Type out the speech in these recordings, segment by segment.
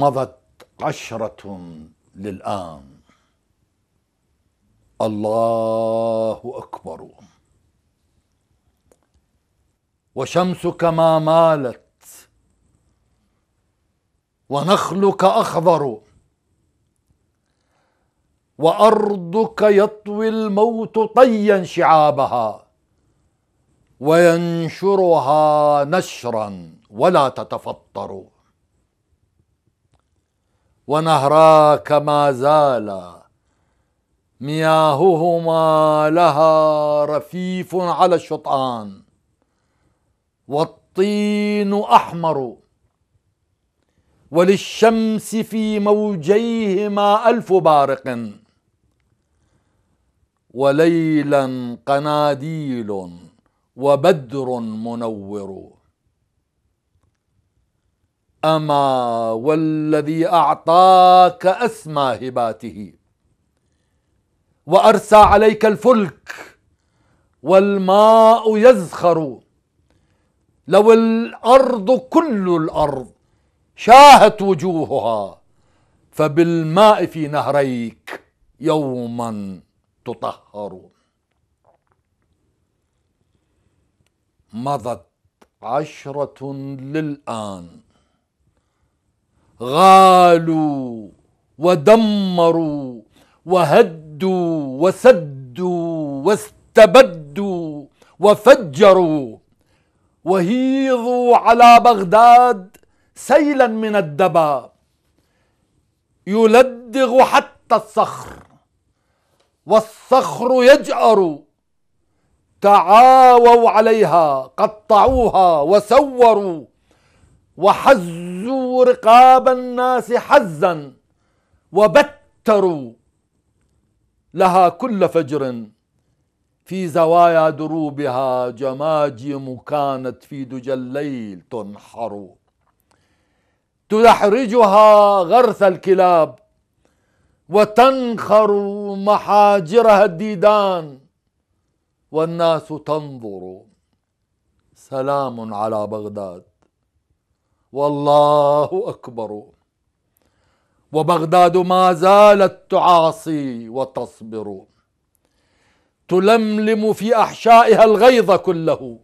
مضت عشرة للآن الله أكبر وشمسك ما مالت ونخلك أخضر وأرضك يطوي الموت طيا شعابها وينشرها نشرا ولا تتفطر ونهراك ما زالا مياههما لها رفيف على الشطآن والطين أحمر وللشمس في موجيهما ألف بارق وليلا قناديل وبدر منور اما والذي اعطاك اسمى هباته وارسى عليك الفلك والماء يزخر لو الارض كل الارض شاهت وجوهها فبالماء في نهريك يوما تطهر مضت عشره للان غالوا ودمروا وهدوا وسدوا واستبدوا وفجروا وهيضوا على بغداد سيلا من الدبا يلدغ حتى الصخر والصخر يجأر تعاووا عليها قطعوها وسوروا وحزوا رقاب الناس حزا وبتروا لها كل فجر في زوايا دروبها جماجم كانت في دجى الليل تنحر تدحرجها غرث الكلاب وتنخر محاجرها الديدان والناس تنظر سلام على بغداد والله اكبر وبغداد ما زالت تعاصي وتصبر تلملم في احشائها الغيظ كله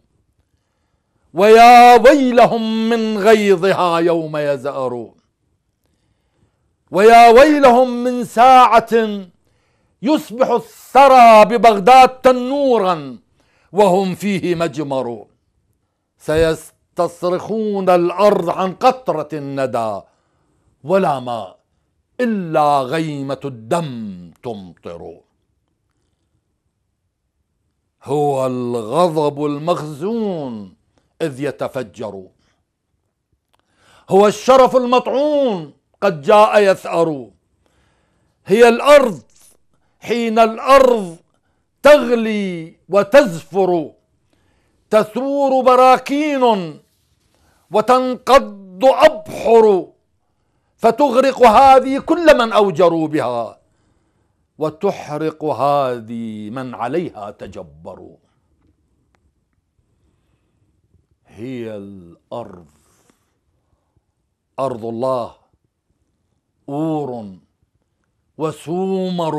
ويا ويلهم من غيظها يوم يزأر ويا ويلهم من ساعة يصبح الثرى ببغداد تنورا وهم فيه مجمر سيست تصرخون الارض عن قطره الندى ولا ماء الا غيمه الدم تمطر هو الغضب المخزون اذ يتفجر هو الشرف المطعون قد جاء يثأر هي الارض حين الارض تغلي وتزفر تثور براكين وتنقض أبحر فتغرق هذه كل من أوجروا بها وتحرق هذه من عليها تجبروا هي الأرض أرض الله أور وسومر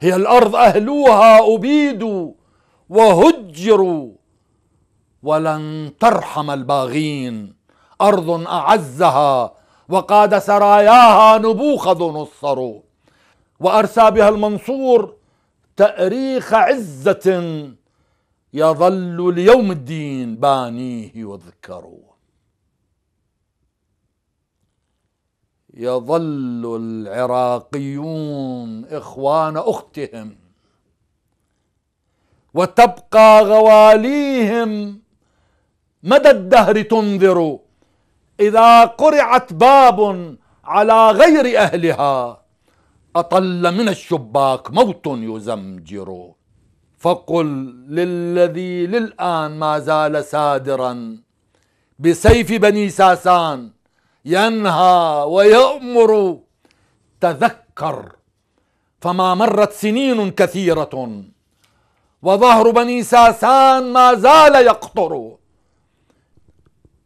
هي الأرض أهلوها أبيدوا وهجروا ولن ترحم الباغين أرض أعزها وقاد سراياها نبوخذ نصر وأرسى بها المنصور تأريخ عزة يظل ليوم الدين بانيه يذكر يظل العراقيون إخوان أختهم وتبقى غواليهم مدى الدهر تنذر إذا قرعت باب على غير أهلها أطل من الشباك موت يزمجر فقل للذي للآن ما زال سادرا بسيف بني ساسان ينهى ويأمر تذكر فما مرت سنين كثيرة وظهر بني ساسان ما زال يقطر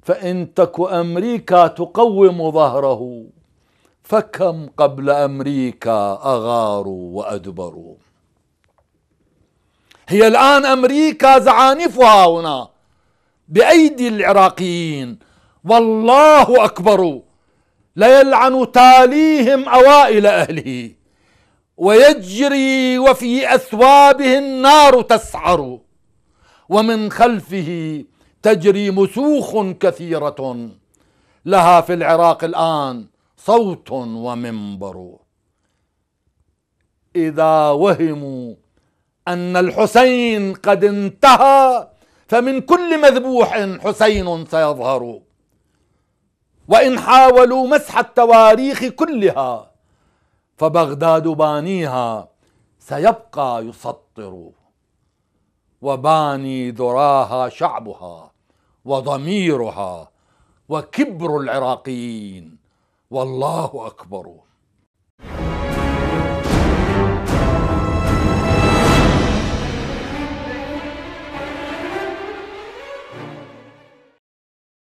فإن تك أمريكا تقوم ظهره فكم قبل أمريكا أغاروا وأدبروا هي الآن أمريكا زعانفها هنا بأيدي العراقيين والله أكبر ليلعن تاليهم أوائل أهله ويجري وفي أثوابه النار تسعر ومن خلفه تجري مسوخ كثيرة لها في العراق الآن صوت ومنبر إذا وهموا أن الحسين قد انتهى فمن كل مذبوح حسين سيظهر وإن حاولوا مسح التواريخ كلها فبغداد بانيها سيبقى يسطر وباني ذراها شعبها وضميرها وكبر العراقيين والله اكبر